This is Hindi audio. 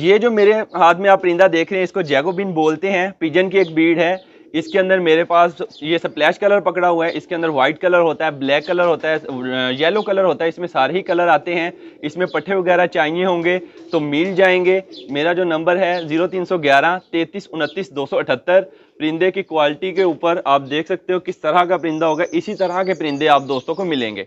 ये जो मेरे हाथ में आप परिंदा देख रहे हैं इसको जैगोबिन बोलते हैं पिजन की एक बीड है इसके अंदर मेरे पास ये स्प्लैश कलर पकड़ा हुआ है इसके अंदर वाइट कलर होता है ब्लैक कलर होता है येलो कलर होता है इसमें सारे ही कलर आते हैं इसमें पट्ठे वगैरह चाहिए होंगे तो मिल जाएंगे मेरा जो नंबर है ज़ीरो तीन सौ ग्यारह तैंतीस उनतीस दो सौ अठहत्तर परिंदे की क्वालिटी के ऊपर आप देख सकते हो किस तरह का परिंदा होगा इसी तरह के परिंदे आप दोस्तों को मिलेंगे